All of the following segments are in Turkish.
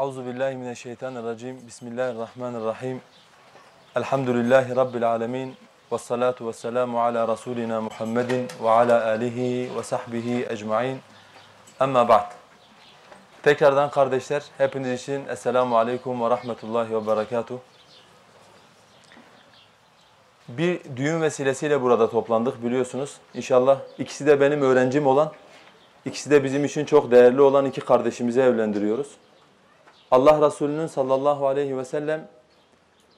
Auzu billahi mineşşeytanirracim. Bismillahirrahmanirrahim. Elhamdülillahi rabbil alamin. Ves salatu vesselamu ala rasulina Muhammedin ve ala alihi ve sahbihi ecmaîn. Amma ba'd. Tekrardan kardeşler, hepiniz için Esselamu Aleyküm ve Rahmetullahi ve Berekatuh. Bir düğün vesilesiyle burada toplandık biliyorsunuz. İnşallah ikisi de benim öğrencim olan, ikisi de bizim için çok değerli olan iki kardeşimizi evlendiriyoruz. Allah Resulü'nün sallallahu aleyhi ve sellem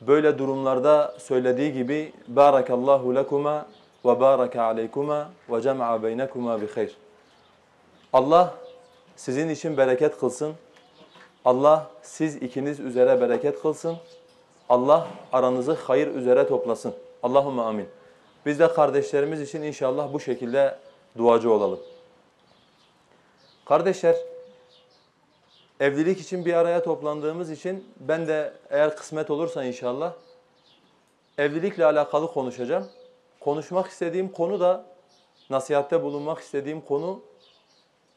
böyle durumlarda söylediği gibi barakallahu lekuma ve baraka aleykuma ve cem'a beynekuma bi hayr. Allah sizin için bereket kılsın. Allah siz ikiniz üzere bereket kılsın. Allah aranızı hayır üzere toplasın. Allahumme amin. Biz de kardeşlerimiz için inşallah bu şekilde duacı olalım. Kardeşler evlilik için bir araya toplandığımız için ben de eğer kısmet olursa inşallah evlilikle alakalı konuşacağım. Konuşmak istediğim konu da nasihatte bulunmak istediğim konu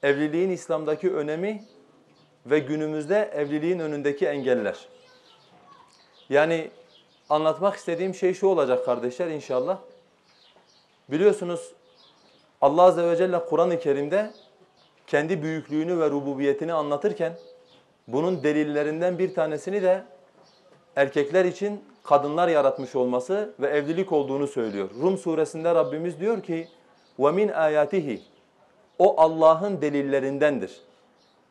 evliliğin İslam'daki önemi ve günümüzde evliliğin önündeki engeller. Yani anlatmak istediğim şey şu olacak kardeşler inşallah. Biliyorsunuz Allah Azze ve Celle Kur'an-ı Kerim'de kendi büyüklüğünü ve rububiyetini anlatırken bunun delillerinden bir tanesini de erkekler için kadınlar yaratmış olması ve evlilik olduğunu söylüyor. Rum suresinde Rabbimiz diyor ki وَمِنْ آيَاتِهِ O Allah'ın delillerindendir.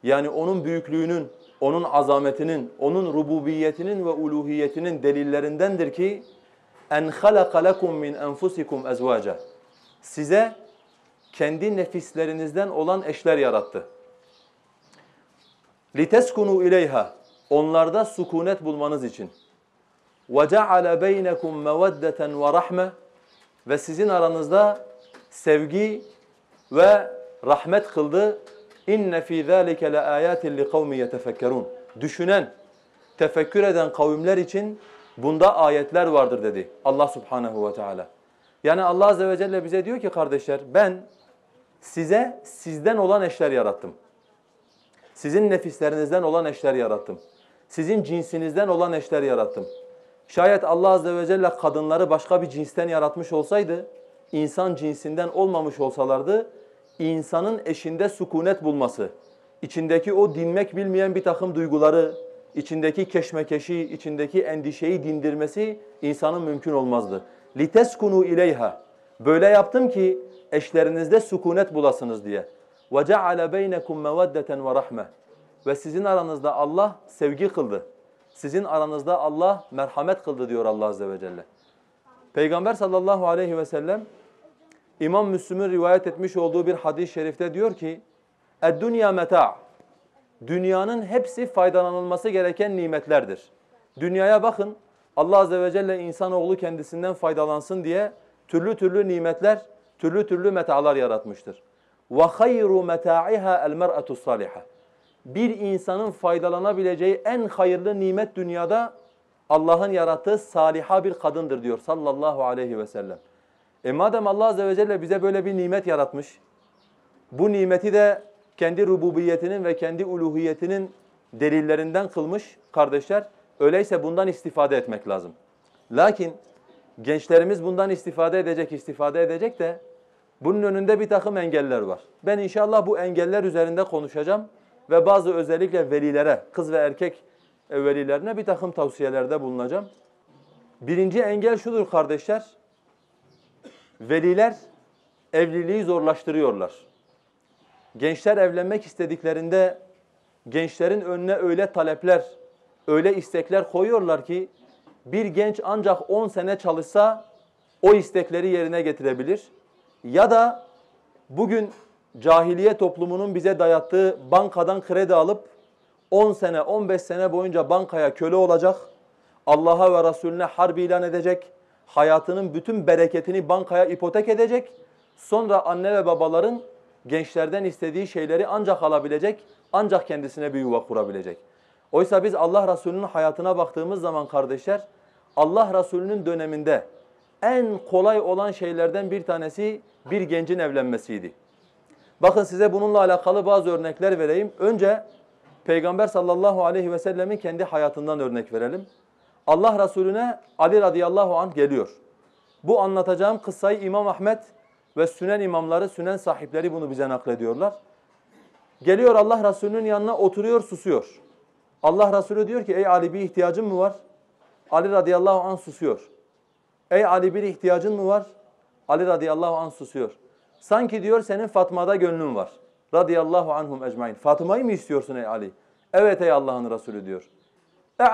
Yani onun büyüklüğünün, onun azametinin, onun rububiyetinin ve uluhiyetinin delillerindendir ki en halaka lekum min enfusikum ezvaca. Size kendi nefislerinizden olan eşler yarattı. لِتَسْكُنُوا اِلَيْهَا Onlarda sükunet bulmanız için. وَجَعَلَ بَيْنَكُمْ مَوَدَّةً وَرَحْمَةً Ve sizin aranızda sevgi ve rahmet kıldı. İnne fi zalika laayatin liqaumin yetefekkerun. Düşünen, tefekkür eden kavimler için bunda ayetler vardır dedi Allah Subhanahu ve Teala. Yani Allah azze ve celle bize diyor ki kardeşler ben size sizden olan eşler yarattım. Sizin nefislerinizden olan eşler yarattım. Sizin cinsinizden olan eşler yarattım. Şayet Allah Azze ve Celle kadınları başka bir cinsten yaratmış olsaydı, insan cinsinden olmamış olsalardı, insanın eşinde sükunet bulması, içindeki o dinmek bilmeyen bir takım duyguları, içindeki keşmekeşi, içindeki endişeyi dindirmesi insanın mümkün olmazdı. لِتَسْكُنُوا اِلَيْهَا Böyle yaptım ki eşlerinizde sükunet bulasınız diye. وَجَعَلَ بَيْنَكُمْ مَوَدَّةً وَرَحْمَةً Ve rahme. Ve sizin aranızda Allah sevgi kıldı. Sizin aranızda Allah merhamet kıldı diyor Allah Azze ve Celle. Peygamber sallallahu aleyhi ve sellem İmam Müslüm'ün rivayet etmiş olduğu bir hadis-i şerifte diyor ki اَدْدُنْيَا مَتَاعٌ Dünyanın hepsi faydalanılması gereken nimetlerdir. Dünyaya bakın Allah Azze ve Celle insanoğlu kendisinden faydalansın diye türlü türlü nimetler, türlü türlü metalar yaratmıştır ve hayru meta'iha el mer'atu Bir insanın faydalanabileceği en hayırlı nimet dünyada Allah'ın yarattığı saliha bir kadındır diyor sallallahu aleyhi ve sellem. E madem Allah azze ve celle bize böyle bir nimet yaratmış, bu nimeti de kendi rububiyetinin ve kendi uluhiyetinin delillerinden kılmış kardeşler. Öyleyse bundan istifade etmek lazım. Lakin gençlerimiz bundan istifade edecek, istifade edecek de bunun önünde bir takım engeller var. Ben inşallah bu engeller üzerinde konuşacağım ve bazı özellikle velilere, kız ve erkek e, velilerine bir takım tavsiyelerde bulunacağım. Birinci engel şudur kardeşler. Veliler evliliği zorlaştırıyorlar. Gençler evlenmek istediklerinde gençlerin önüne öyle talepler, öyle istekler koyuyorlar ki bir genç ancak 10 sene çalışsa o istekleri yerine getirebilir ya da bugün cahiliye toplumunun bize dayattığı bankadan kredi alıp 10 sene 15 sene boyunca bankaya köle olacak, Allah'a ve Resulüne harbi ilan edecek, hayatının bütün bereketini bankaya ipotek edecek, sonra anne ve babaların gençlerden istediği şeyleri ancak alabilecek, ancak kendisine bir yuva kurabilecek. Oysa biz Allah Resulü'nün hayatına baktığımız zaman kardeşler, Allah Resulü'nün döneminde en kolay olan şeylerden bir tanesi bir gencin evlenmesiydi. Bakın size bununla alakalı bazı örnekler vereyim. Önce Peygamber sallallahu aleyhi ve sellemin kendi hayatından örnek verelim. Allah Resulüne Ali radıyallahu anh geliyor. Bu anlatacağım kıssayı İmam Ahmet ve sünen imamları, sünen sahipleri bunu bize naklediyorlar. Geliyor Allah Resulü'nün yanına oturuyor, susuyor. Allah Resulü diyor ki ey Ali bir ihtiyacın mı var? Ali radıyallahu anh susuyor. Ey Ali bir ihtiyacın mı var? Ali radıyallahu anh susuyor. Sanki diyor senin Fatma'da gönlün var. Radıyallahu anhum ecmain. Fatma'yı mı istiyorsun ey Ali? Evet ey Allah'ın Resulü diyor.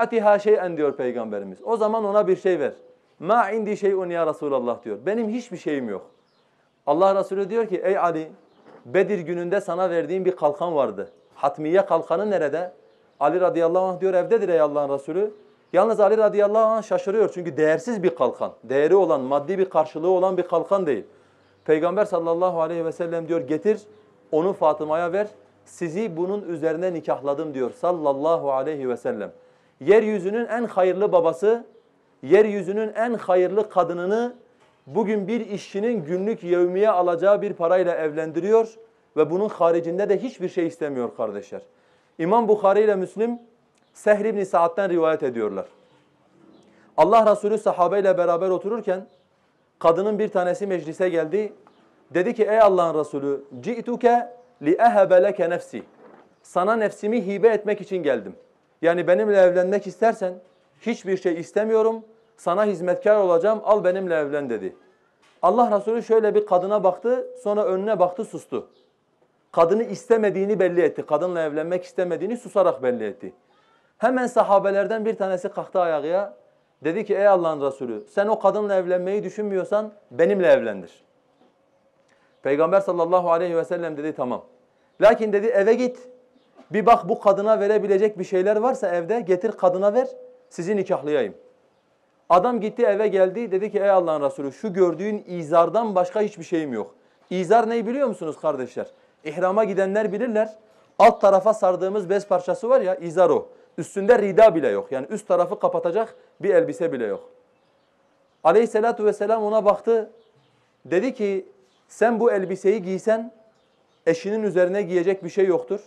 E'tiha şey'en diyor Peygamberimiz. O zaman ona bir şey ver. Ma indi şey'un ya Resulallah diyor. Benim hiçbir şeyim yok. Allah Resulü diyor ki ey Ali Bedir gününde sana verdiğim bir kalkan vardı. Hatmiye kalkanı nerede? Ali radıyallahu anh diyor evdedir ey Allah'ın Resulü. Yalnız Ali radıyallahu anh şaşırıyor çünkü değersiz bir kalkan. Değeri olan, maddi bir karşılığı olan bir kalkan değil. Peygamber sallallahu aleyhi ve sellem diyor getir onu Fatıma'ya ver. Sizi bunun üzerine nikahladım diyor sallallahu aleyhi ve sellem. Yeryüzünün en hayırlı babası, yeryüzünün en hayırlı kadınını bugün bir işçinin günlük yevmiye alacağı bir parayla evlendiriyor ve bunun haricinde de hiçbir şey istemiyor kardeşler. İmam Bukhari ile Müslim Sehr ibn Sa'd'den rivayet ediyorlar. Allah Resulü sahabeyle beraber otururken kadının bir tanesi meclise geldi. Dedi ki ey Allah'ın Resulü ci'tuke li ehebe leke nefsi. Sana nefsimi hibe etmek için geldim. Yani benimle evlenmek istersen hiçbir şey istemiyorum. Sana hizmetkar olacağım al benimle evlen dedi. Allah Resulü şöyle bir kadına baktı sonra önüne baktı sustu. Kadını istemediğini belli etti. Kadınla evlenmek istemediğini susarak belli etti. Hemen sahabelerden bir tanesi kalktı ayağa. Dedi ki ey Allah'ın Resulü sen o kadınla evlenmeyi düşünmüyorsan benimle evlendir. Peygamber sallallahu aleyhi ve sellem dedi tamam. Lakin dedi eve git. Bir bak bu kadına verebilecek bir şeyler varsa evde getir kadına ver. Sizi nikahlayayım. Adam gitti eve geldi dedi ki ey Allah'ın Resulü şu gördüğün izardan başka hiçbir şeyim yok. İzar neyi biliyor musunuz kardeşler? İhrama gidenler bilirler. Alt tarafa sardığımız bez parçası var ya izar o üstünde rida bile yok. Yani üst tarafı kapatacak bir elbise bile yok. Aleyhisselatu vesselam ona baktı. Dedi ki sen bu elbiseyi giysen eşinin üzerine giyecek bir şey yoktur.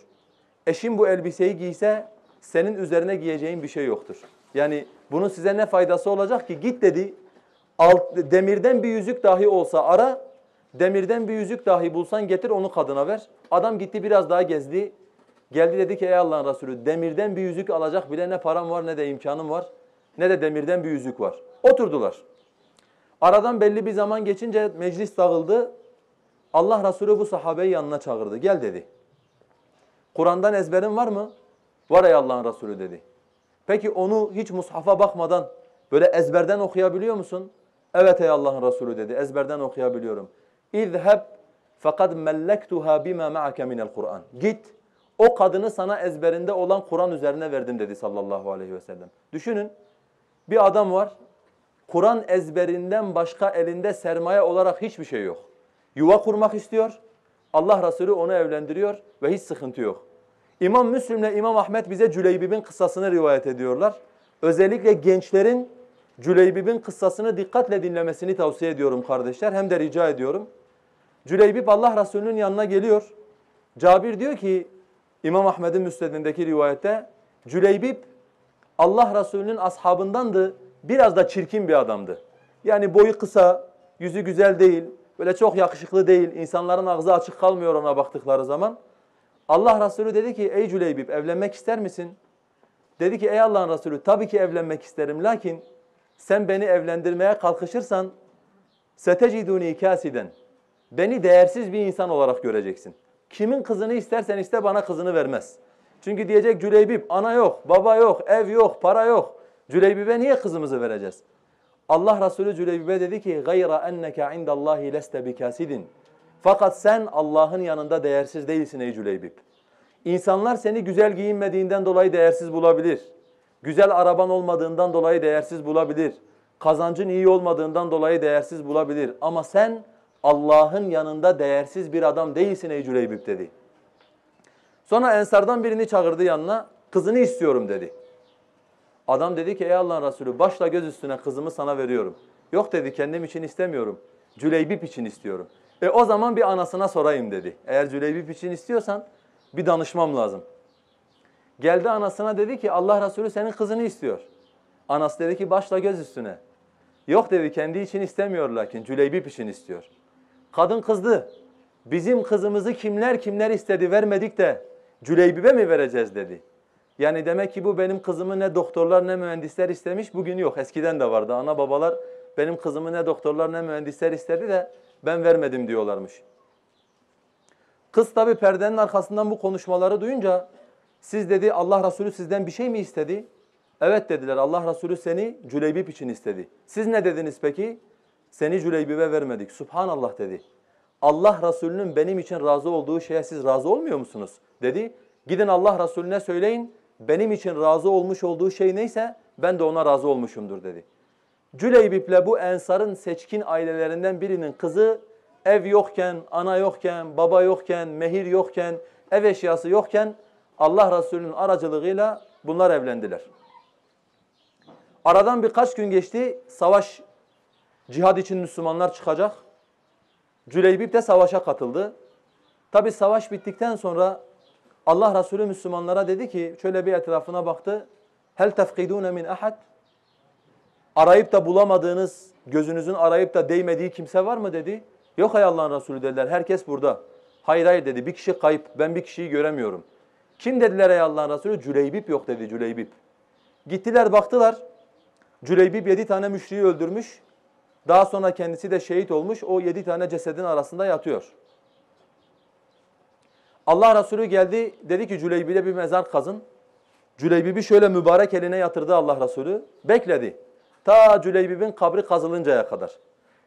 Eşin bu elbiseyi giyse senin üzerine giyeceğin bir şey yoktur. Yani bunun size ne faydası olacak ki? Git dedi alt, demirden bir yüzük dahi olsa ara, demirden bir yüzük dahi bulsan getir onu kadına ver. Adam gitti biraz daha gezdi. Geldi dedi ki ey Allah'ın Resulü demirden bir yüzük alacak bile ne param var ne de imkanım var ne de demirden bir yüzük var. Oturdular. Aradan belli bir zaman geçince meclis dağıldı. Allah Resulü bu sahabeyi yanına çağırdı. Gel dedi. Kur'an'dan ezberin var mı? Var ey Allah'ın Resulü dedi. Peki onu hiç mushafa bakmadan böyle ezberden okuyabiliyor musun? Evet ey Allah'ın Resulü dedi. Ezberden okuyabiliyorum. İzheb fakat mellektuha bima ma'ake minel Kur'an. Git o kadını sana ezberinde olan Kur'an üzerine verdim dedi sallallahu aleyhi ve sellem. Düşünün bir adam var. Kur'an ezberinden başka elinde sermaye olarak hiçbir şey yok. Yuva kurmak istiyor. Allah Resulü onu evlendiriyor ve hiç sıkıntı yok. İmam Müslim ile İmam Ahmet bize Cüleybib'in kıssasını rivayet ediyorlar. Özellikle gençlerin Cüleybib'in kıssasını dikkatle dinlemesini tavsiye ediyorum kardeşler. Hem de rica ediyorum. Cüleybib Allah Resulü'nün yanına geliyor. Cabir diyor ki İmam Ahmed'in müsnedindeki rivayette Cüleybib Allah Resulü'nün ashabındandı. Biraz da çirkin bir adamdı. Yani boyu kısa, yüzü güzel değil, böyle çok yakışıklı değil. İnsanların ağzı açık kalmıyor ona baktıkları zaman. Allah Resulü dedi ki ey Cüleybib evlenmek ister misin? Dedi ki ey Allah'ın Resulü tabii ki evlenmek isterim lakin sen beni evlendirmeye kalkışırsan seteciduni kasiden beni değersiz bir insan olarak göreceksin. Kimin kızını istersen iste bana kızını vermez. Çünkü diyecek Cüleybib ana yok, baba yok, ev yok, para yok. Cüleybib'e niye kızımızı vereceğiz? Allah Resulü Cüleybib'e dedi ki gayra enneke indallahi leste bikasidin. Fakat sen Allah'ın yanında değersiz değilsin ey Cüleybib. İnsanlar seni güzel giyinmediğinden dolayı değersiz bulabilir. Güzel araban olmadığından dolayı değersiz bulabilir. Kazancın iyi olmadığından dolayı değersiz bulabilir. Ama sen Allah'ın yanında değersiz bir adam değilsin ey Cüleybib dedi. Sonra ensardan birini çağırdı yanına. Kızını istiyorum dedi. Adam dedi ki ey Allah'ın Resulü başla göz üstüne kızımı sana veriyorum. Yok dedi kendim için istemiyorum. Cüleybib için istiyorum. E o zaman bir anasına sorayım dedi. Eğer Cüleybib için istiyorsan bir danışmam lazım. Geldi anasına dedi ki Allah Resulü senin kızını istiyor. Anası dedi ki başla göz üstüne. Yok dedi kendi için istemiyor lakin Cüleybib için istiyor. Kadın kızdı. Bizim kızımızı kimler kimler istedi vermedik de Cüleybibe mi vereceğiz dedi. Yani demek ki bu benim kızımı ne doktorlar ne mühendisler istemiş bugün yok. Eskiden de vardı ana babalar benim kızımı ne doktorlar ne mühendisler istedi de ben vermedim diyorlarmış. Kız tabi perdenin arkasından bu konuşmaları duyunca siz dedi Allah Resulü sizden bir şey mi istedi? Evet dediler Allah Resulü seni Cüleybip için istedi. Siz ne dediniz peki? Seni Cüleybibe vermedik. Subhanallah dedi. Allah Resulü'nün benim için razı olduğu şeye siz razı olmuyor musunuz? Dedi. Gidin Allah Resulüne söyleyin. Benim için razı olmuş olduğu şey neyse ben de ona razı olmuşumdur dedi. Cüleybip'le bu ensarın seçkin ailelerinden birinin kızı ev yokken, ana yokken, baba yokken, mehir yokken, ev eşyası yokken Allah Resulü'nün aracılığıyla bunlar evlendiler. Aradan birkaç gün geçti, savaş Cihad için Müslümanlar çıkacak. Cüleybib de savaşa katıldı. Tabi savaş bittikten sonra Allah Resulü Müslümanlara dedi ki şöyle bir etrafına baktı. Hel tefkidune min ahad? Arayıp da bulamadığınız, gözünüzün arayıp da değmediği kimse var mı dedi. Yok hay Allah'ın Resulü dediler. Herkes burada. Hayır hayır dedi. Bir kişi kayıp. Ben bir kişiyi göremiyorum. Kim dediler ey Allah'ın Resulü? Cüleybib yok dedi Cüleybib. Gittiler baktılar. Cüleybib yedi tane müşriği öldürmüş. Daha sonra kendisi de şehit olmuş. O yedi tane cesedin arasında yatıyor. Allah Resulü geldi dedi ki Cüleybi'de bir mezar kazın. Cüleybibi şöyle mübarek eline yatırdı Allah Resulü. Bekledi. Ta Cüleybib'in kabri kazılıncaya kadar.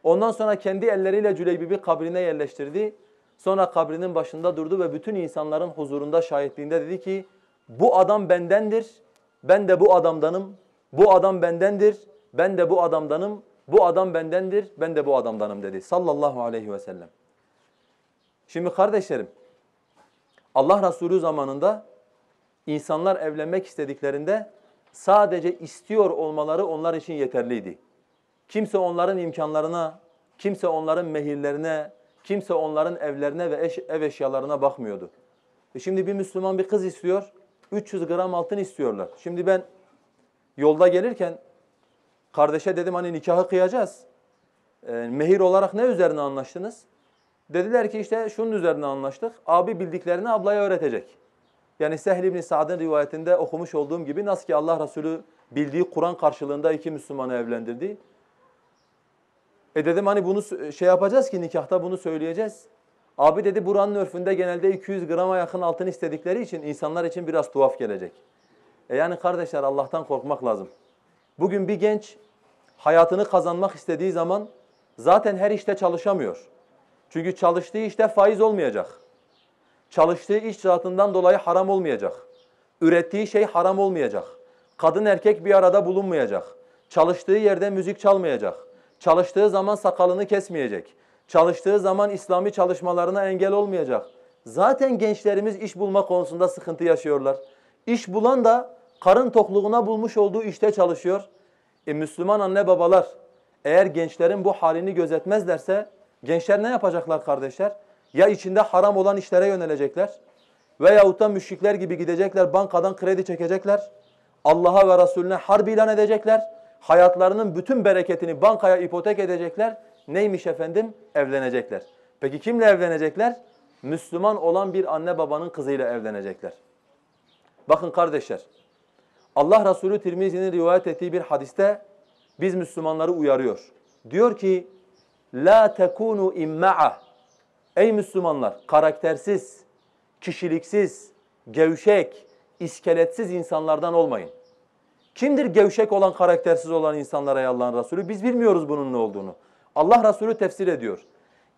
Ondan sonra kendi elleriyle Cüleybibi kabrine yerleştirdi. Sonra kabrinin başında durdu ve bütün insanların huzurunda şahitliğinde dedi ki bu adam bendendir, ben de bu adamdanım, bu adam bendendir, ben de bu adamdanım, bu adam bendendir, ben de bu adamdanım dedi sallallahu aleyhi ve sellem. Şimdi kardeşlerim, Allah Resulü zamanında insanlar evlenmek istediklerinde sadece istiyor olmaları onlar için yeterliydi. Kimse onların imkanlarına, kimse onların mehirlerine, kimse onların evlerine ve eş, ev eşyalarına bakmıyordu. E şimdi bir Müslüman bir kız istiyor, 300 gram altın istiyorlar. Şimdi ben yolda gelirken Kardeşe dedim hani nikahı kıyacağız. E, mehir olarak ne üzerine anlaştınız? Dediler ki işte şunun üzerine anlaştık. Abi bildiklerini ablaya öğretecek. Yani Sehl ibn Sa'd'ın rivayetinde okumuş olduğum gibi nasıl ki Allah Resulü bildiği Kur'an karşılığında iki Müslümanı evlendirdi. E dedim hani bunu şey yapacağız ki nikahta bunu söyleyeceğiz. Abi dedi buranın örfünde genelde 200 grama yakın altın istedikleri için insanlar için biraz tuhaf gelecek. E yani kardeşler Allah'tan korkmak lazım. Bugün bir genç hayatını kazanmak istediği zaman zaten her işte çalışamıyor. Çünkü çalıştığı işte faiz olmayacak. Çalıştığı iş zatından dolayı haram olmayacak. Ürettiği şey haram olmayacak. Kadın erkek bir arada bulunmayacak. Çalıştığı yerde müzik çalmayacak. Çalıştığı zaman sakalını kesmeyecek. Çalıştığı zaman İslami çalışmalarına engel olmayacak. Zaten gençlerimiz iş bulma konusunda sıkıntı yaşıyorlar. İş bulan da karın tokluğuna bulmuş olduğu işte çalışıyor. E Müslüman anne babalar eğer gençlerin bu halini gözetmezlerse gençler ne yapacaklar kardeşler? Ya içinde haram olan işlere yönelecekler veyahut da müşrikler gibi gidecekler bankadan kredi çekecekler. Allah'a ve Resulüne harp ilan edecekler. Hayatlarının bütün bereketini bankaya ipotek edecekler. Neymiş efendim? Evlenecekler. Peki kimle evlenecekler? Müslüman olan bir anne babanın kızıyla evlenecekler. Bakın kardeşler Allah Resulü Tirmizi'nin rivayet ettiği bir hadiste biz Müslümanları uyarıyor. Diyor ki la tekunu imma'a Ey Müslümanlar karaktersiz, kişiliksiz, gevşek, iskeletsiz insanlardan olmayın. Kimdir gevşek olan, karaktersiz olan insanlara ey Allah'ın Resulü? Biz bilmiyoruz bunun ne olduğunu. Allah Resulü tefsir ediyor.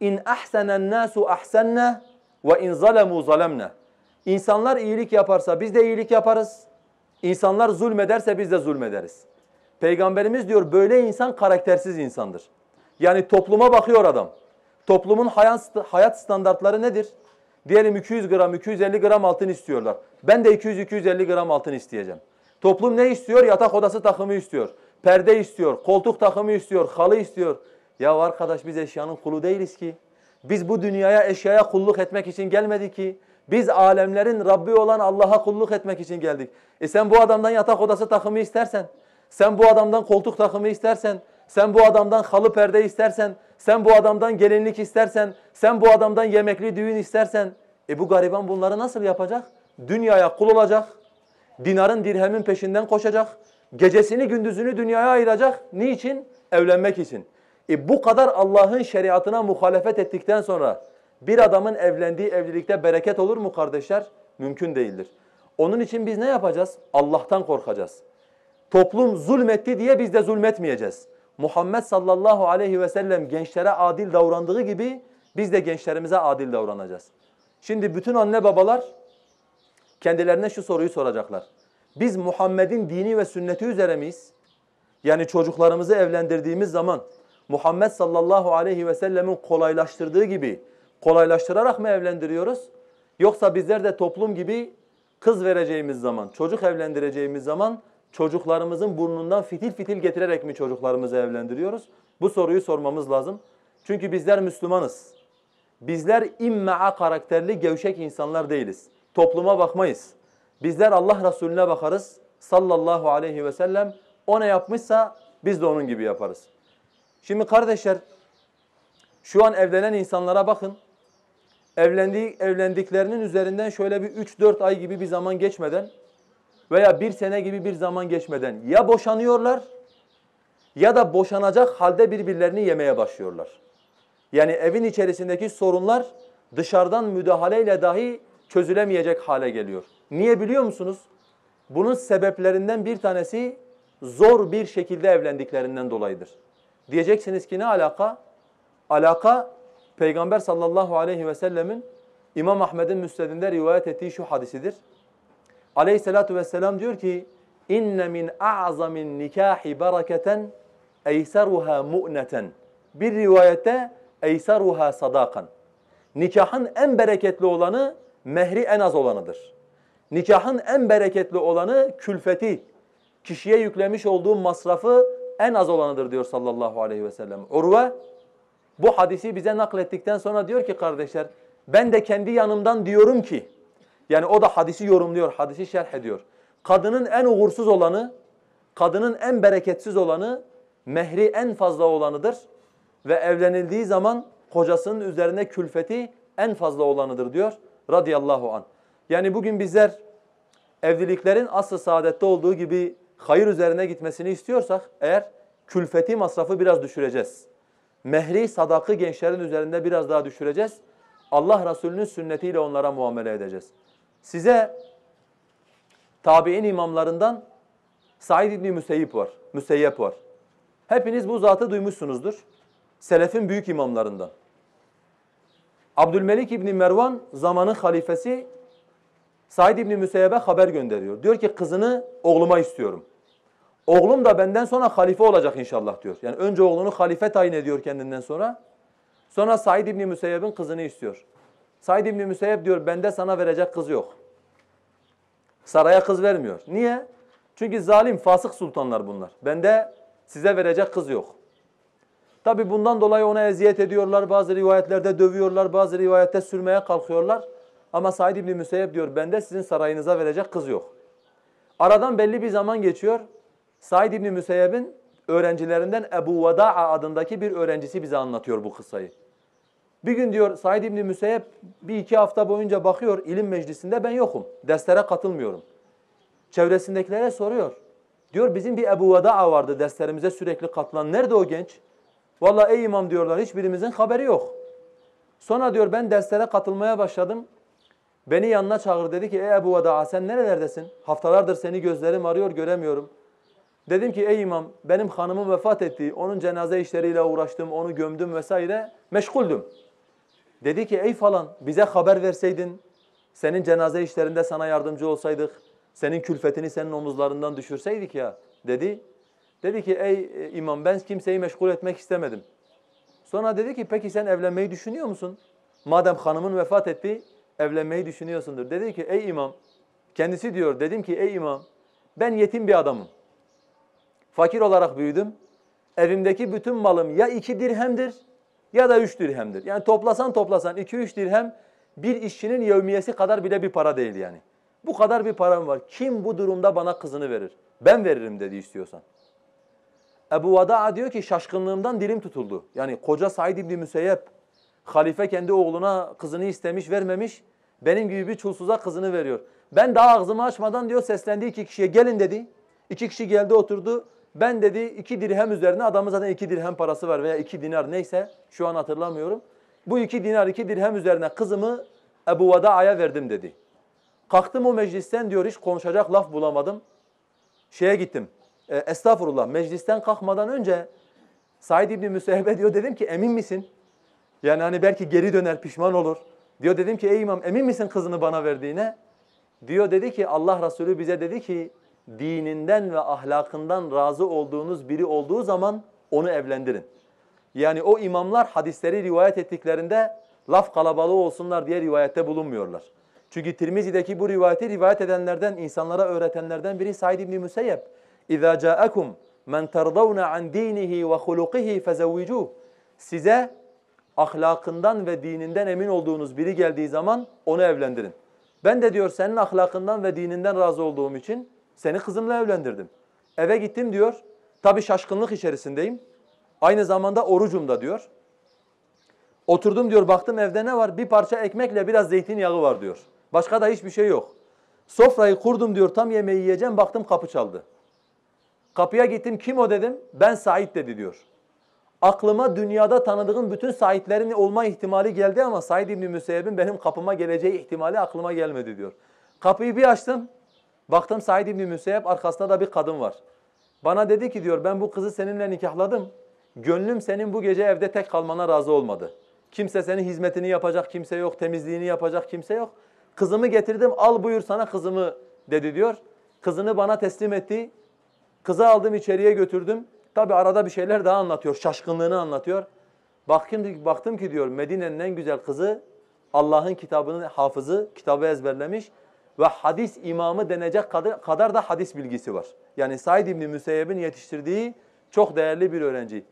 İn ahsenen nasu ahsenna ve in zalemu zalemne. İnsanlar iyilik yaparsa biz de iyilik yaparız. İnsanlar zulmederse biz de zulmederiz. Peygamberimiz diyor böyle insan karaktersiz insandır. Yani topluma bakıyor adam. Toplumun hayat standartları nedir? Diyelim 200 gram, 250 gram altın istiyorlar. Ben de 200-250 gram altın isteyeceğim. Toplum ne istiyor? Yatak odası takımı istiyor. Perde istiyor, koltuk takımı istiyor, halı istiyor. Ya arkadaş biz eşyanın kulu değiliz ki. Biz bu dünyaya eşyaya kulluk etmek için gelmedik ki. Biz alemlerin Rabbi olan Allah'a kulluk etmek için geldik. E sen bu adamdan yatak odası takımı istersen, sen bu adamdan koltuk takımı istersen, sen bu adamdan halı perde istersen, sen bu adamdan gelinlik istersen, sen bu adamdan yemekli düğün istersen, e bu gariban bunları nasıl yapacak? Dünyaya kul olacak, dinarın dirhemin peşinden koşacak, gecesini gündüzünü dünyaya ayıracak. Niçin? Evlenmek için. E bu kadar Allah'ın şeriatına muhalefet ettikten sonra bir adamın evlendiği evlilikte bereket olur mu kardeşler? Mümkün değildir. Onun için biz ne yapacağız? Allah'tan korkacağız. Toplum zulmetti diye biz de zulmetmeyeceğiz. Muhammed sallallahu aleyhi ve sellem gençlere adil davrandığı gibi biz de gençlerimize adil davranacağız. Şimdi bütün anne babalar kendilerine şu soruyu soracaklar. Biz Muhammed'in dini ve sünneti üzere miyiz? Yani çocuklarımızı evlendirdiğimiz zaman Muhammed sallallahu aleyhi ve sellemin kolaylaştırdığı gibi kolaylaştırarak mı evlendiriyoruz? Yoksa bizler de toplum gibi kız vereceğimiz zaman, çocuk evlendireceğimiz zaman çocuklarımızın burnundan fitil fitil getirerek mi çocuklarımızı evlendiriyoruz? Bu soruyu sormamız lazım. Çünkü bizler Müslümanız. Bizler imma'a karakterli gevşek insanlar değiliz. Topluma bakmayız. Bizler Allah Resulüne bakarız sallallahu aleyhi ve sellem. O ne yapmışsa biz de onun gibi yaparız. Şimdi kardeşler şu an evlenen insanlara bakın evlendiği evlendiklerinin üzerinden şöyle bir 3-4 ay gibi bir zaman geçmeden veya bir sene gibi bir zaman geçmeden ya boşanıyorlar ya da boşanacak halde birbirlerini yemeye başlıyorlar. Yani evin içerisindeki sorunlar dışarıdan müdahaleyle dahi çözülemeyecek hale geliyor. Niye biliyor musunuz? Bunun sebeplerinden bir tanesi zor bir şekilde evlendiklerinden dolayıdır. Diyeceksiniz ki ne alaka? Alaka Peygamber sallallahu aleyhi ve sellemin İmam Ahmed'in müsnedinde rivayet ettiği şu hadisidir. Aleyhissalatu vesselam diyor ki: "İnne min a'zamin nikahi bereketen eysaruha mu'neten." Bir rivayette eysaruha sadakan. Nikahın en bereketli olanı mehri en az olanıdır. Nikahın en bereketli olanı külfeti, kişiye yüklemiş olduğu masrafı en az olanıdır diyor sallallahu aleyhi ve sellem. Urve bu hadisi bize naklettikten sonra diyor ki kardeşler ben de kendi yanımdan diyorum ki yani o da hadisi yorumluyor, hadisi şerh ediyor. Kadının en uğursuz olanı, kadının en bereketsiz olanı, mehri en fazla olanıdır ve evlenildiği zaman kocasının üzerine külfeti en fazla olanıdır diyor radıyallahu an. Yani bugün bizler evliliklerin asıl saadette olduğu gibi hayır üzerine gitmesini istiyorsak eğer külfeti masrafı biraz düşüreceğiz mehri sadakı gençlerin üzerinde biraz daha düşüreceğiz. Allah Resulü'nün sünnetiyle onlara muamele edeceğiz. Size tabi'in imamlarından Said İbni Müseyyip var. Müseyyep var. Hepiniz bu zatı duymuşsunuzdur. Selefin büyük imamlarından. Abdülmelik İbni Mervan zamanın halifesi Said İbni Müseyyeb'e haber gönderiyor. Diyor ki kızını oğluma istiyorum. Oğlum da benden sonra halife olacak inşallah diyor. Yani önce oğlunu halife tayin ediyor kendinden sonra. Sonra Said İbni Müseyyeb'in kızını istiyor. Said İbni Müseyyeb diyor bende sana verecek kız yok. Saraya kız vermiyor. Niye? Çünkü zalim, fasık sultanlar bunlar. Bende size verecek kız yok. Tabi bundan dolayı ona eziyet ediyorlar. Bazı rivayetlerde dövüyorlar. Bazı rivayette sürmeye kalkıyorlar. Ama Said İbni Müseyyeb diyor bende sizin sarayınıza verecek kız yok. Aradan belli bir zaman geçiyor. Said İbni Müseyyeb'in öğrencilerinden Ebu Vada'a adındaki bir öğrencisi bize anlatıyor bu kısayı. Bir gün diyor Said İbni Müseyyep bir iki hafta boyunca bakıyor ilim meclisinde ben yokum. Derslere katılmıyorum. Çevresindekilere soruyor. Diyor bizim bir Ebu Vada'a vardı derslerimize sürekli katılan. Nerede o genç? Valla ey imam diyorlar hiçbirimizin haberi yok. Sonra diyor ben derslere katılmaya başladım. Beni yanına çağır dedi ki ey Ebu Vada'a sen nerelerdesin? Haftalardır seni gözlerim arıyor göremiyorum. Dedim ki ey imam benim hanımım vefat etti. Onun cenaze işleriyle uğraştım, onu gömdüm vesaire. Meşguldüm. Dedi ki ey falan bize haber verseydin. Senin cenaze işlerinde sana yardımcı olsaydık. Senin külfetini senin omuzlarından düşürseydik ya dedi. Dedi ki ey e, imam ben kimseyi meşgul etmek istemedim. Sonra dedi ki peki sen evlenmeyi düşünüyor musun? Madem hanımın vefat etti evlenmeyi düşünüyorsundur. Dedi ki ey imam kendisi diyor dedim ki ey imam ben yetim bir adamım. Fakir olarak büyüdüm. Evimdeki bütün malım ya iki dirhemdir ya da üç dirhemdir. Yani toplasan toplasan iki üç dirhem bir işçinin yevmiyesi kadar bile bir para değil yani. Bu kadar bir param var. Kim bu durumda bana kızını verir? Ben veririm dedi istiyorsan. Ebu Vada'a diyor ki şaşkınlığımdan dilim tutuldu. Yani koca Said İbni Müseyyep halife kendi oğluna kızını istemiş vermemiş. Benim gibi bir çulsuza kızını veriyor. Ben daha ağzımı açmadan diyor seslendi iki kişiye gelin dedi. İki kişi geldi oturdu. Ben dedi iki dirhem üzerine adamın zaten iki dirhem parası var veya iki dinar neyse şu an hatırlamıyorum. Bu iki dinar iki dirhem üzerine kızımı Ebu Vada'ya verdim dedi. Kalktım o meclisten diyor hiç konuşacak laf bulamadım. Şeye gittim. E, estağfurullah meclisten kalkmadan önce Said İbni Müsehbe diyor dedim ki emin misin? Yani hani belki geri döner pişman olur. Diyor dedim ki ey imam emin misin kızını bana verdiğine? Diyor dedi ki Allah Resulü bize dedi ki dininden ve ahlakından razı olduğunuz biri olduğu zaman onu evlendirin. Yani o imamlar hadisleri rivayet ettiklerinde laf kalabalığı olsunlar diye rivayette bulunmuyorlar. Çünkü Tirmizi'deki bu rivayeti rivayet edenlerden, insanlara öğretenlerden biri Said İbni Müseyyep. اِذَا جَاءَكُمْ مَنْ تَرْضَوْنَ عَنْ دِينِهِ وَخُلُقِهِ فَزَوِّجُوهُ Size ahlakından ve dininden emin olduğunuz biri geldiği zaman onu evlendirin. Ben de diyor senin ahlakından ve dininden razı olduğum için seni kızımla evlendirdim. Eve gittim diyor. Tabii şaşkınlık içerisindeyim. Aynı zamanda orucumda diyor. Oturdum diyor baktım evde ne var? Bir parça ekmekle biraz zeytinyağı var diyor. Başka da hiçbir şey yok. Sofrayı kurdum diyor tam yemeği yiyeceğim baktım kapı çaldı. Kapıya gittim kim o dedim? Ben Said dedi diyor. Aklıma dünyada tanıdığım bütün Saidlerin olma ihtimali geldi ama Said İbni Müseyyeb'in benim kapıma geleceği ihtimali aklıma gelmedi diyor. Kapıyı bir açtım Baktım Said İbni Müseyyep arkasında da bir kadın var. Bana dedi ki diyor ben bu kızı seninle nikahladım. Gönlüm senin bu gece evde tek kalmana razı olmadı. Kimse senin hizmetini yapacak kimse yok, temizliğini yapacak kimse yok. Kızımı getirdim al buyur sana kızımı dedi diyor. Kızını bana teslim etti. Kızı aldım içeriye götürdüm. Tabi arada bir şeyler daha anlatıyor, şaşkınlığını anlatıyor. Baktım, baktım ki diyor Medine'nin en güzel kızı Allah'ın kitabının hafızı, kitabı ezberlemiş ve hadis imamı denecek kadar, da hadis bilgisi var. Yani Said İbni Müseyyeb'in yetiştirdiği çok değerli bir öğrenci.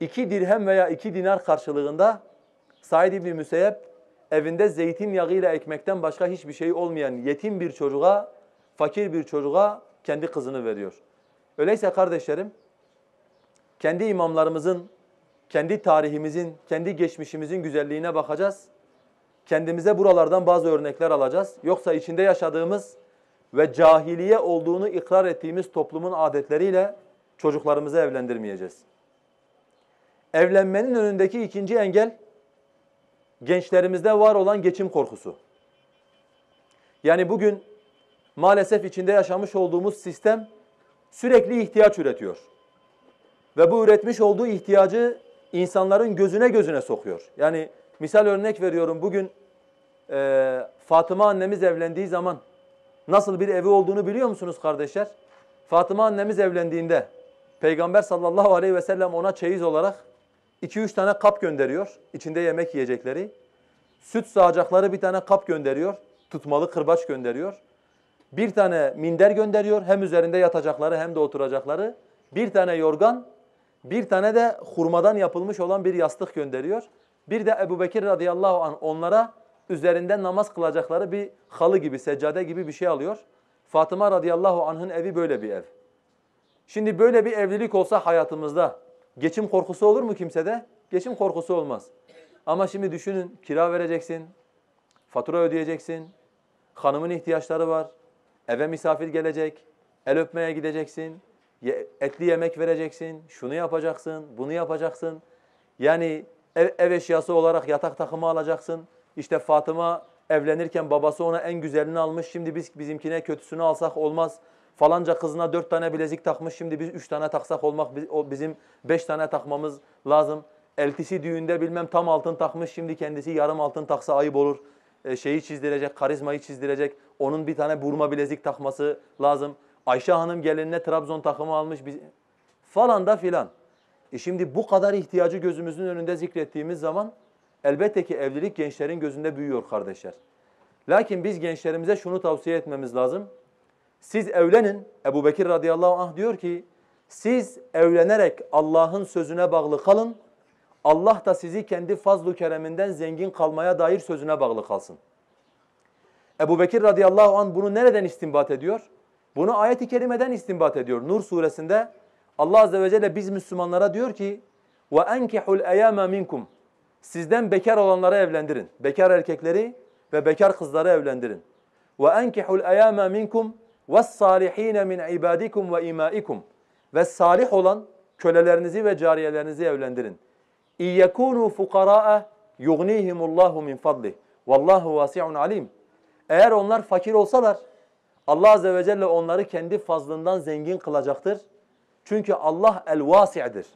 İki dirhem veya iki dinar karşılığında Said İbni Müseyyeb evinde zeytinyağıyla ekmekten başka hiçbir şey olmayan yetim bir çocuğa, fakir bir çocuğa kendi kızını veriyor. Öyleyse kardeşlerim, kendi imamlarımızın, kendi tarihimizin, kendi geçmişimizin güzelliğine bakacağız kendimize buralardan bazı örnekler alacağız. Yoksa içinde yaşadığımız ve cahiliye olduğunu ikrar ettiğimiz toplumun adetleriyle çocuklarımızı evlendirmeyeceğiz. Evlenmenin önündeki ikinci engel gençlerimizde var olan geçim korkusu. Yani bugün maalesef içinde yaşamış olduğumuz sistem sürekli ihtiyaç üretiyor. Ve bu üretmiş olduğu ihtiyacı insanların gözüne gözüne sokuyor. Yani Misal örnek veriyorum bugün e, Fatıma annemiz evlendiği zaman nasıl bir evi olduğunu biliyor musunuz kardeşler? Fatıma annemiz evlendiğinde Peygamber sallallahu aleyhi ve sellem ona çeyiz olarak 2-3 tane kap gönderiyor. içinde yemek yiyecekleri. Süt sağacakları bir tane kap gönderiyor. Tutmalı kırbaç gönderiyor. Bir tane minder gönderiyor. Hem üzerinde yatacakları hem de oturacakları. Bir tane yorgan, bir tane de hurmadan yapılmış olan bir yastık gönderiyor. Bir de Ebu Bekir radıyallahu an onlara üzerinde namaz kılacakları bir halı gibi, seccade gibi bir şey alıyor. Fatıma radıyallahu anh'ın evi böyle bir ev. Şimdi böyle bir evlilik olsa hayatımızda geçim korkusu olur mu kimsede? Geçim korkusu olmaz. Ama şimdi düşünün kira vereceksin, fatura ödeyeceksin, hanımın ihtiyaçları var, eve misafir gelecek, el öpmeye gideceksin, etli yemek vereceksin, şunu yapacaksın, bunu yapacaksın. Yani ev, ev eşyası olarak yatak takımı alacaksın. İşte Fatıma evlenirken babası ona en güzelini almış. Şimdi biz bizimkine kötüsünü alsak olmaz. Falanca kızına dört tane bilezik takmış. Şimdi biz üç tane taksak olmak bizim beş tane takmamız lazım. Eltisi düğünde bilmem tam altın takmış. Şimdi kendisi yarım altın taksa ayıp olur. E, şeyi çizdirecek, karizmayı çizdirecek. Onun bir tane burma bilezik takması lazım. Ayşe Hanım gelinine Trabzon takımı almış. Falan da filan. E şimdi bu kadar ihtiyacı gözümüzün önünde zikrettiğimiz zaman elbette ki evlilik gençlerin gözünde büyüyor kardeşler. Lakin biz gençlerimize şunu tavsiye etmemiz lazım. Siz evlenin. Ebu Bekir radıyallahu anh diyor ki siz evlenerek Allah'ın sözüne bağlı kalın. Allah da sizi kendi fazlu kereminden zengin kalmaya dair sözüne bağlı kalsın. Ebu Bekir radıyallahu anh bunu nereden istinbat ediyor? Bunu ayet-i kerimeden istinbat ediyor. Nur suresinde Allah Azze ve Celle biz Müslümanlara diyor ki وَاَنْكِحُ الْاَيَامَ مِنْكُمْ Sizden bekar olanlara evlendirin. Bekar erkekleri ve bekar kızları evlendirin. وَاَنْكِحُ الْاَيَامَ مِنْكُمْ وَالصَّالِح۪ينَ مِنْ عِبَادِكُمْ وَاِمَائِكُمْ Ve salih olan kölelerinizi ve cariyelerinizi evlendirin. اِيَّكُونُوا فُقَرَاءَ يُغْنِيهِمُ اللّٰهُ مِنْ فَضْلِهِ وَاللّٰهُ وَاسِعٌ alim. Eğer onlar fakir olsalar Allah Azze ve Celle onları kendi fazlından zengin kılacaktır çünkü Allah el-vasi'dir.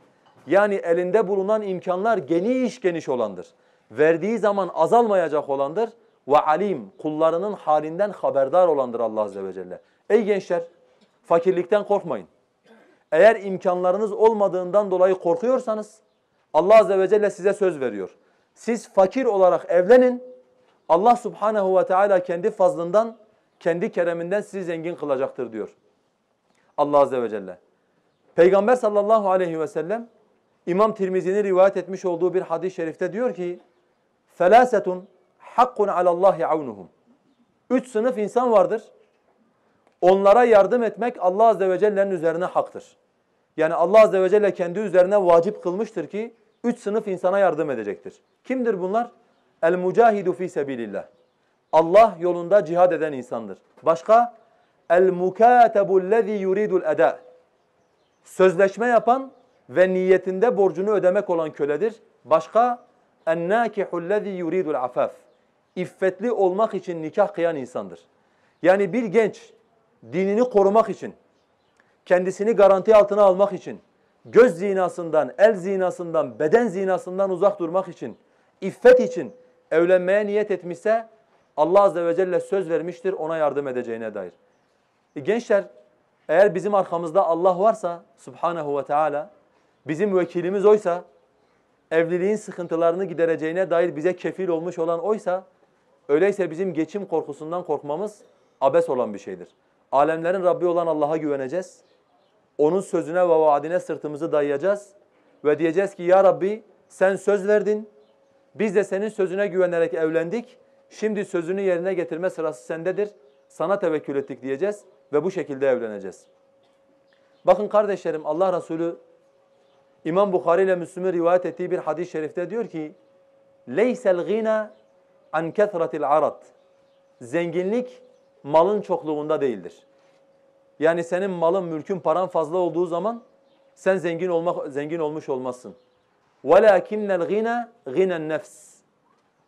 Yani elinde bulunan imkanlar geniş geniş olandır. Verdiği zaman azalmayacak olandır. Ve alim, kullarının halinden haberdar olandır Allah Azze ve Celle. Ey gençler, fakirlikten korkmayın. Eğer imkanlarınız olmadığından dolayı korkuyorsanız, Allah Azze ve Celle size söz veriyor. Siz fakir olarak evlenin, Allah Subhanahu ve Teala kendi fazlından, kendi kereminden sizi zengin kılacaktır diyor. Allah Azze ve Celle. Peygamber sallallahu aleyhi ve sellem İmam Tirmizi'nin rivayet etmiş olduğu bir hadis-i şerifte diyor ki فَلَاسَةٌ hakkun alallahi avnuhum. Üç sınıf insan vardır. Onlara yardım etmek Allah Azze ve Celle'nin üzerine haktır. Yani Allah Azze ve Celle kendi üzerine vacip kılmıştır ki üç sınıf insana yardım edecektir. Kimdir bunlar? El mucahidu fi sebilillah. Allah yolunda cihad eden insandır. Başka? El mukatebu lezi yuridul eda. Sözleşme yapan ve niyetinde borcunu ödemek olan köledir. Başka اَنَّاكِحُ الَّذ۪ي yuridul الْعَفَافِ İffetli olmak için nikah kıyan insandır. Yani bir genç dinini korumak için, kendisini garanti altına almak için, göz zinasından, el zinasından, beden zinasından uzak durmak için, iffet için evlenmeye niyet etmişse Allah Azze ve Celle söz vermiştir ona yardım edeceğine dair. E gençler eğer bizim arkamızda Allah varsa Subhanahu ve teala bizim vekilimiz oysa evliliğin sıkıntılarını gidereceğine dair bize kefil olmuş olan oysa öyleyse bizim geçim korkusundan korkmamız abes olan bir şeydir. Alemlerin Rabbi olan Allah'a güveneceğiz. Onun sözüne ve vaadine sırtımızı dayayacağız ve diyeceğiz ki ya Rabbi sen söz verdin. Biz de senin sözüne güvenerek evlendik. Şimdi sözünü yerine getirme sırası sendedir. Sana tevekkül ettik diyeceğiz ve bu şekilde evleneceğiz. Bakın kardeşlerim Allah Resulü İmam Bukhari ile Müslüm'ün rivayet ettiği bir hadis-i şerifte diyor ki لَيْسَ الْغِنَى عَنْ كَثْرَةِ arat. Zenginlik malın çokluğunda değildir. Yani senin malın, mülkün, paran fazla olduğu zaman sen zengin olmak zengin olmuş olmazsın. وَلَاكِنَّ الْغِنَى غِنَى nefs.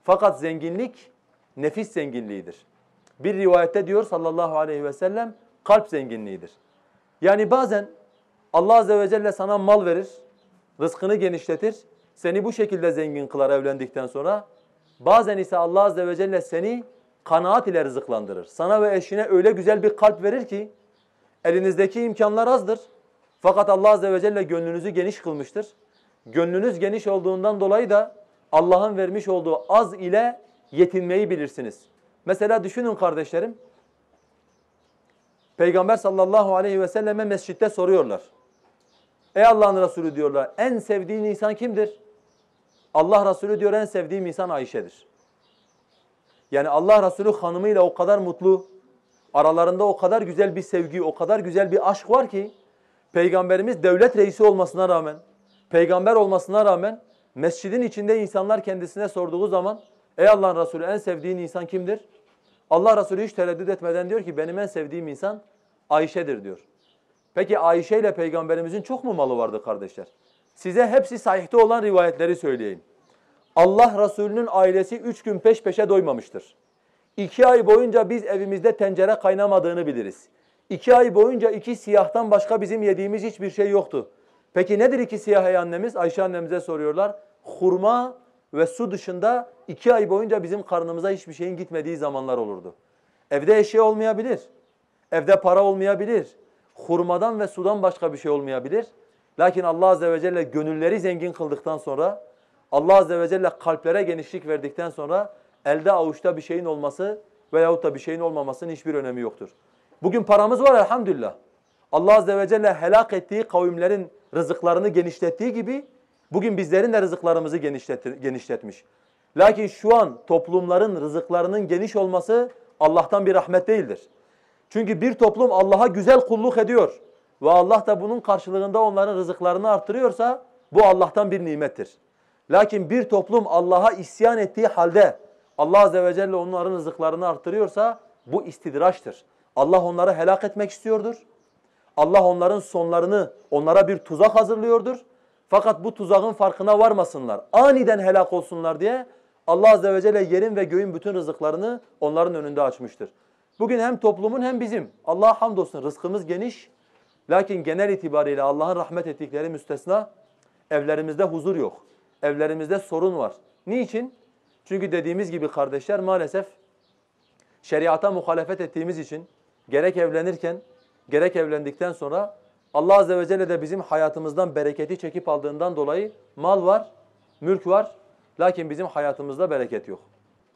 Fakat zenginlik nefis zenginliğidir. Bir rivayette diyor sallallahu aleyhi ve sellem kalp zenginliğidir. Yani bazen Allah Azze ve Celle sana mal verir, rızkını genişletir, seni bu şekilde zengin kılar evlendikten sonra. Bazen ise Allah Azze ve Celle seni kanaat ile rızıklandırır. Sana ve eşine öyle güzel bir kalp verir ki elinizdeki imkanlar azdır. Fakat Allah Azze ve Celle gönlünüzü geniş kılmıştır. Gönlünüz geniş olduğundan dolayı da Allah'ın vermiş olduğu az ile yetinmeyi bilirsiniz. Mesela düşünün kardeşlerim, Peygamber sallallahu aleyhi ve selleme mescitte soruyorlar. Ey Allah'ın Resulü diyorlar. En sevdiğin insan kimdir? Allah Resulü diyor en sevdiğim insan Ayşe'dir. Yani Allah Resulü hanımıyla o kadar mutlu, aralarında o kadar güzel bir sevgi, o kadar güzel bir aşk var ki Peygamberimiz devlet reisi olmasına rağmen, peygamber olmasına rağmen mescidin içinde insanlar kendisine sorduğu zaman Ey Allah'ın Resulü en sevdiğin insan kimdir? Allah Resulü hiç tereddüt etmeden diyor ki benim en sevdiğim insan Ayşe'dir diyor. Peki Ayşe ile peygamberimizin çok mu malı vardı kardeşler? Size hepsi sahihte olan rivayetleri söyleyeyim. Allah Resulü'nün ailesi üç gün peş peşe doymamıştır. İki ay boyunca biz evimizde tencere kaynamadığını biliriz. İki ay boyunca iki siyahtan başka bizim yediğimiz hiçbir şey yoktu. Peki nedir iki siyah ey annemiz? Ayşe annemize soruyorlar. Hurma ve su dışında iki ay boyunca bizim karnımıza hiçbir şeyin gitmediği zamanlar olurdu. Evde eşya olmayabilir, evde para olmayabilir, hurmadan ve sudan başka bir şey olmayabilir. Lakin Allah Azze ve Celle gönülleri zengin kıldıktan sonra, Allah Azze ve Celle kalplere genişlik verdikten sonra elde avuçta bir şeyin olması veyahut da bir şeyin olmamasının hiçbir önemi yoktur. Bugün paramız var elhamdülillah. Allah Azze ve Celle helak ettiği kavimlerin rızıklarını genişlettiği gibi Bugün bizlerin de rızıklarımızı genişletmiş. Lakin şu an toplumların rızıklarının geniş olması Allah'tan bir rahmet değildir. Çünkü bir toplum Allah'a güzel kulluk ediyor ve Allah da bunun karşılığında onların rızıklarını artırıyorsa bu Allah'tan bir nimettir. Lakin bir toplum Allah'a isyan ettiği halde Allah Azze ve Celle onların rızıklarını artırıyorsa bu istidraçtır. Allah onları helak etmek istiyordur. Allah onların sonlarını onlara bir tuzak hazırlıyordur. Fakat bu tuzağın farkına varmasınlar. Aniden helak olsunlar diye Allah Azze ve Celle yerin ve göğün bütün rızıklarını onların önünde açmıştır. Bugün hem toplumun hem bizim. Allah'a hamdolsun rızkımız geniş. Lakin genel itibariyle Allah'ın rahmet ettikleri müstesna evlerimizde huzur yok. Evlerimizde sorun var. Niçin? Çünkü dediğimiz gibi kardeşler maalesef şeriata muhalefet ettiğimiz için gerek evlenirken gerek evlendikten sonra Allah Azze ve Celle de bizim hayatımızdan bereketi çekip aldığından dolayı mal var, mülk var. Lakin bizim hayatımızda bereket yok.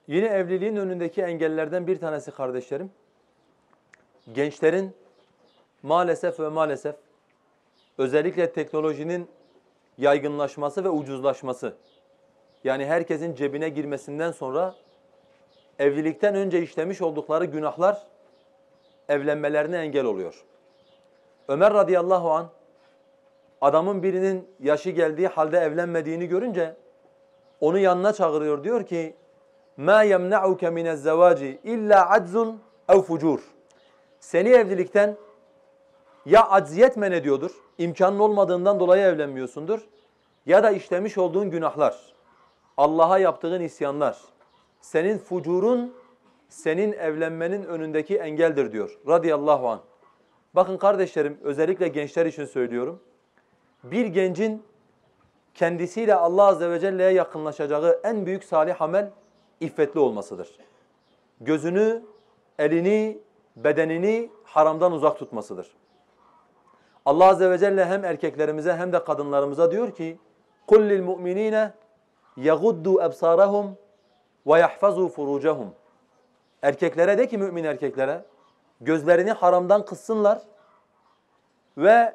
Yine evliliğin önündeki engellerden bir tanesi kardeşlerim. Gençlerin maalesef ve maalesef özellikle teknolojinin yaygınlaşması ve ucuzlaşması. Yani herkesin cebine girmesinden sonra evlilikten önce işlemiş oldukları günahlar evlenmelerine engel oluyor. Ömer radıyallahu an adamın birinin yaşı geldiği halde evlenmediğini görünce onu yanına çağırıyor diyor ki ma yemna'uke minez zavaci illa aczun ev fucur. Seni evlilikten ya acziyet men ediyordur, imkanın olmadığından dolayı evlenmiyorsundur ya da işlemiş olduğun günahlar, Allah'a yaptığın isyanlar, senin fucurun senin evlenmenin önündeki engeldir diyor radıyallahu anh. Bakın kardeşlerim özellikle gençler için söylüyorum. Bir gencin kendisiyle Allah Azze ve Celle'ye yakınlaşacağı en büyük salih amel iffetli olmasıdır. Gözünü, elini, bedenini haramdan uzak tutmasıdır. Allah Azze ve Celle hem erkeklerimize hem de kadınlarımıza diyor ki قُلْ لِلْمُؤْمِنِينَ يَغُدُّوا أَبْصَارَهُمْ وَيَحْفَظُوا فُرُوجَهُمْ Erkeklere de ki mümin erkeklere gözlerini haramdan kıssınlar ve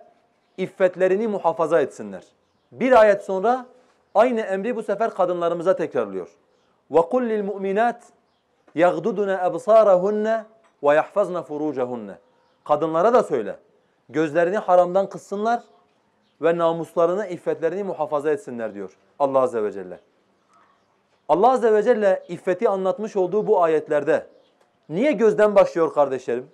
iffetlerini muhafaza etsinler. Bir ayet sonra aynı emri bu sefer kadınlarımıza tekrarlıyor. وَقُلْ لِلْمُؤْمِنَاتِ يَغْدُدُنَ أَبْصَارَهُنَّ وَيَحْفَظْنَ فُرُوجَهُنَّ Kadınlara da söyle. Gözlerini haramdan kıssınlar ve namuslarını, iffetlerini muhafaza etsinler diyor Allah Azze ve Celle. Allah Azze ve Celle iffeti anlatmış olduğu bu ayetlerde Niye gözden başlıyor kardeşlerim?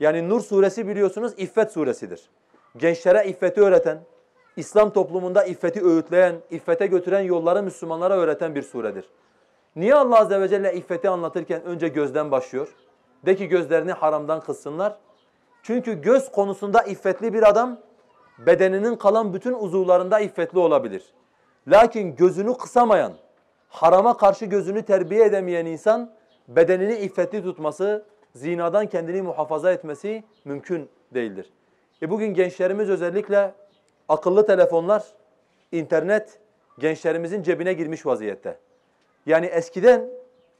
Yani Nur suresi biliyorsunuz iffet suresidir. Gençlere iffeti öğreten, İslam toplumunda iffeti öğütleyen, iffete götüren yolları Müslümanlara öğreten bir suredir. Niye Allah Azze ve Celle iffeti anlatırken önce gözden başlıyor? De ki gözlerini haramdan kılsınlar. Çünkü göz konusunda iffetli bir adam bedeninin kalan bütün uzuvlarında iffetli olabilir. Lakin gözünü kısamayan, harama karşı gözünü terbiye edemeyen insan bedenini iffetli tutması, zinadan kendini muhafaza etmesi mümkün değildir. E bugün gençlerimiz özellikle akıllı telefonlar, internet gençlerimizin cebine girmiş vaziyette. Yani eskiden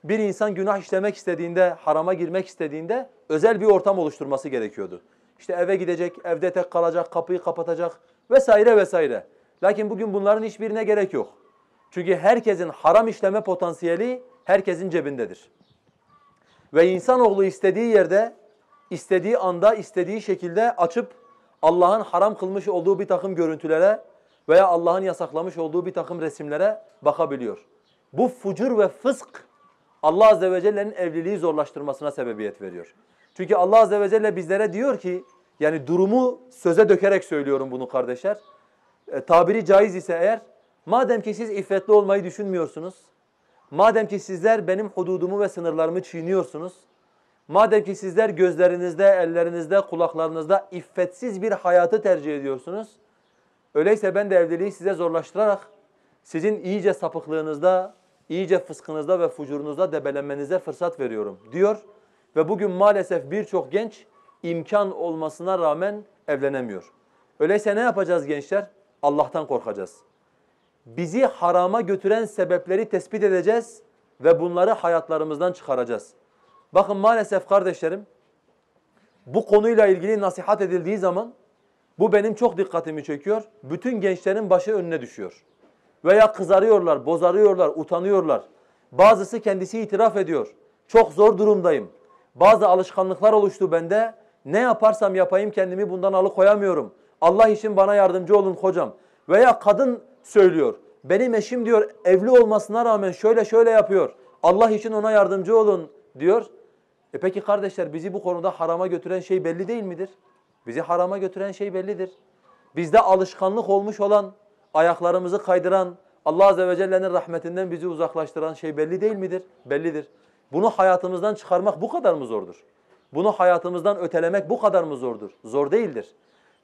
bir insan günah işlemek istediğinde, harama girmek istediğinde özel bir ortam oluşturması gerekiyordu. İşte eve gidecek, evde tek kalacak, kapıyı kapatacak vesaire vesaire. Lakin bugün bunların hiçbirine gerek yok. Çünkü herkesin haram işleme potansiyeli herkesin cebindedir. Ve insanoğlu istediği yerde, istediği anda, istediği şekilde açıp Allah'ın haram kılmış olduğu bir takım görüntülere veya Allah'ın yasaklamış olduğu bir takım resimlere bakabiliyor. Bu fucur ve fısk Allah Azze ve Celle'nin evliliği zorlaştırmasına sebebiyet veriyor. Çünkü Allah Azze ve Celle bizlere diyor ki, yani durumu söze dökerek söylüyorum bunu kardeşler. E, tabiri caiz ise eğer, madem ki siz iffetli olmayı düşünmüyorsunuz, Madem ki sizler benim hududumu ve sınırlarımı çiğniyorsunuz, madem ki sizler gözlerinizde, ellerinizde, kulaklarınızda iffetsiz bir hayatı tercih ediyorsunuz, öyleyse ben de evliliği size zorlaştırarak sizin iyice sapıklığınızda, iyice fıskınızda ve fucurunuzda debelenmenize fırsat veriyorum diyor. Ve bugün maalesef birçok genç imkan olmasına rağmen evlenemiyor. Öyleyse ne yapacağız gençler? Allah'tan korkacağız bizi harama götüren sebepleri tespit edeceğiz ve bunları hayatlarımızdan çıkaracağız. Bakın maalesef kardeşlerim bu konuyla ilgili nasihat edildiği zaman bu benim çok dikkatimi çekiyor. Bütün gençlerin başı önüne düşüyor. Veya kızarıyorlar, bozarıyorlar, utanıyorlar. Bazısı kendisi itiraf ediyor. Çok zor durumdayım. Bazı alışkanlıklar oluştu bende. Ne yaparsam yapayım kendimi bundan alıkoyamıyorum. Allah için bana yardımcı olun hocam. Veya kadın söylüyor. Benim eşim diyor evli olmasına rağmen şöyle şöyle yapıyor. Allah için ona yardımcı olun diyor. E peki kardeşler bizi bu konuda harama götüren şey belli değil midir? Bizi harama götüren şey bellidir. Bizde alışkanlık olmuş olan, ayaklarımızı kaydıran, Allah Azze ve Celle'nin rahmetinden bizi uzaklaştıran şey belli değil midir? Bellidir. Bunu hayatımızdan çıkarmak bu kadar mı zordur? Bunu hayatımızdan ötelemek bu kadar mı zordur? Zor değildir.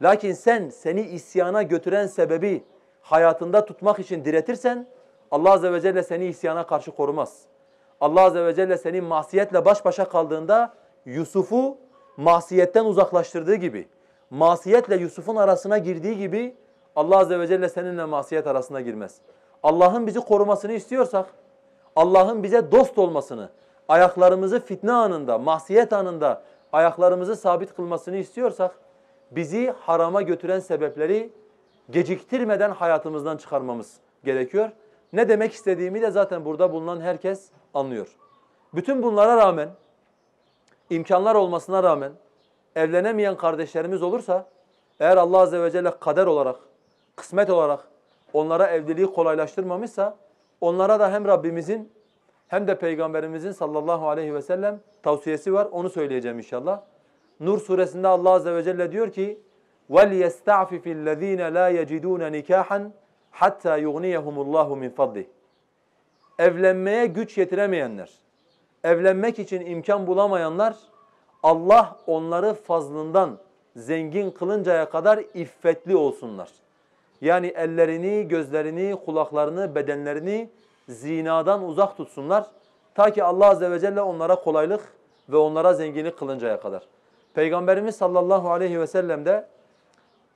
Lakin sen seni isyana götüren sebebi, hayatında tutmak için diretirsen Allah Azze ve Celle seni isyana karşı korumaz. Allah Azze ve Celle seni masiyetle baş başa kaldığında Yusuf'u masiyetten uzaklaştırdığı gibi, masiyetle Yusuf'un arasına girdiği gibi Allah Azze ve Celle seninle masiyet arasına girmez. Allah'ın bizi korumasını istiyorsak, Allah'ın bize dost olmasını, ayaklarımızı fitne anında, masiyet anında ayaklarımızı sabit kılmasını istiyorsak, bizi harama götüren sebepleri geciktirmeden hayatımızdan çıkarmamız gerekiyor. Ne demek istediğimi de zaten burada bulunan herkes anlıyor. Bütün bunlara rağmen, imkanlar olmasına rağmen evlenemeyen kardeşlerimiz olursa, eğer Allah Azze ve Celle kader olarak, kısmet olarak onlara evliliği kolaylaştırmamışsa, onlara da hem Rabbimizin hem de Peygamberimizin sallallahu aleyhi ve sellem tavsiyesi var. Onu söyleyeceğim inşallah. Nur suresinde Allah Azze ve Celle diyor ki, وَلْيَسْتَعْفِفِ الَّذ۪ينَ لَا يَجِدُونَ نِكَاحًا hatta yughniyahumullahu min fadlih. Evlenmeye güç yetiremeyenler, evlenmek için imkan bulamayanlar Allah onları fazlından zengin kılıncaya kadar iffetli olsunlar. Yani ellerini, gözlerini, kulaklarını, bedenlerini zinadan uzak tutsunlar. Ta ki Allah Azze ve Celle onlara kolaylık ve onlara zenginlik kılıncaya kadar. Peygamberimiz sallallahu aleyhi ve sellem de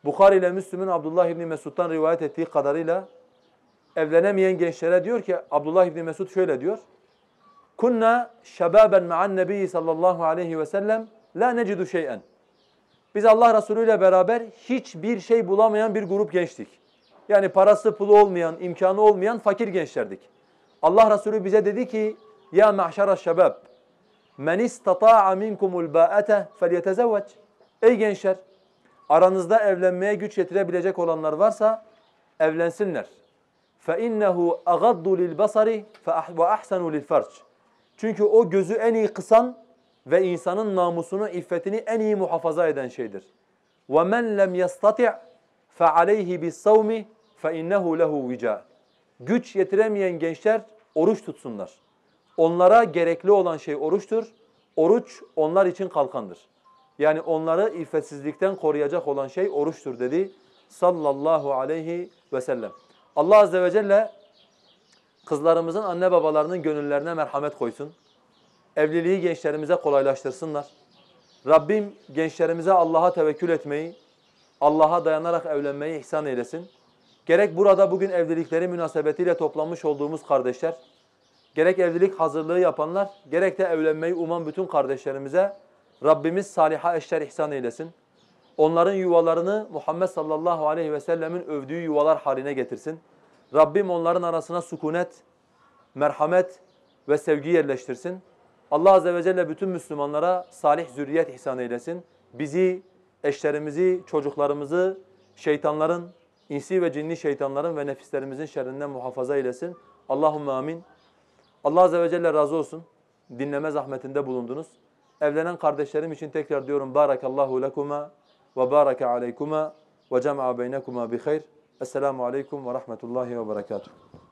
Bukhari ile Müslüm'ün Abdullah İbni Mesud'dan rivayet ettiği kadarıyla evlenemeyen gençlere diyor ki Abdullah İbni Mesud şöyle diyor. Kunna şebaben ma'an nebiyyi sallallahu aleyhi ve sellem la necidu şey'en. Biz Allah Resulü ile beraber hiçbir şey bulamayan bir grup gençtik. Yani parası pulu olmayan, imkanı olmayan fakir gençlerdik. Allah Resulü bize dedi ki ya mahşara şebab men istata'a minkumul ba'ate felyetezevvec. Ey gençler aranızda evlenmeye güç yetirebilecek olanlar varsa evlensinler. فَاِنَّهُ اَغَضُّ لِلْبَصَرِ وَاَحْسَنُ لِلْفَرْجِ Çünkü o gözü en iyi kısan ve insanın namusunu, iffetini en iyi muhafaza eden şeydir. وَمَنْ لَمْ يَسْتَطِعْ فَعَلَيْهِ بِالصَّوْمِ فَاِنَّهُ لَهُ وِجَاء Güç yetiremeyen gençler oruç tutsunlar. Onlara gerekli olan şey oruçtur. Oruç onlar için kalkandır. Yani onları iffetsizlikten koruyacak olan şey oruçtur dedi sallallahu aleyhi ve sellem. Allah azze ve celle kızlarımızın anne babalarının gönüllerine merhamet koysun. Evliliği gençlerimize kolaylaştırsınlar. Rabbim gençlerimize Allah'a tevekkül etmeyi, Allah'a dayanarak evlenmeyi ihsan eylesin. Gerek burada bugün evlilikleri münasebetiyle toplanmış olduğumuz kardeşler, gerek evlilik hazırlığı yapanlar, gerek de evlenmeyi uman bütün kardeşlerimize Rabbimiz saliha eşler ihsan eylesin. Onların yuvalarını Muhammed sallallahu aleyhi ve sellemin övdüğü yuvalar haline getirsin. Rabbim onların arasına sukunet, merhamet ve sevgi yerleştirsin. Allah azze ve celle bütün Müslümanlara salih zürriyet ihsan eylesin. Bizi, eşlerimizi, çocuklarımızı şeytanların, insi ve cinni şeytanların ve nefislerimizin şerrinden muhafaza eylesin. Allahümme amin. Allah azze ve celle razı olsun. Dinleme zahmetinde bulundunuz. Evlenen kardeşlerim için tekrar diyorum barakallahu lekuma ve baraka aleykuma ve cema'a beynekuma bi hayr. Esselamu aleyküm ve rahmetullahi ve berekatuhu.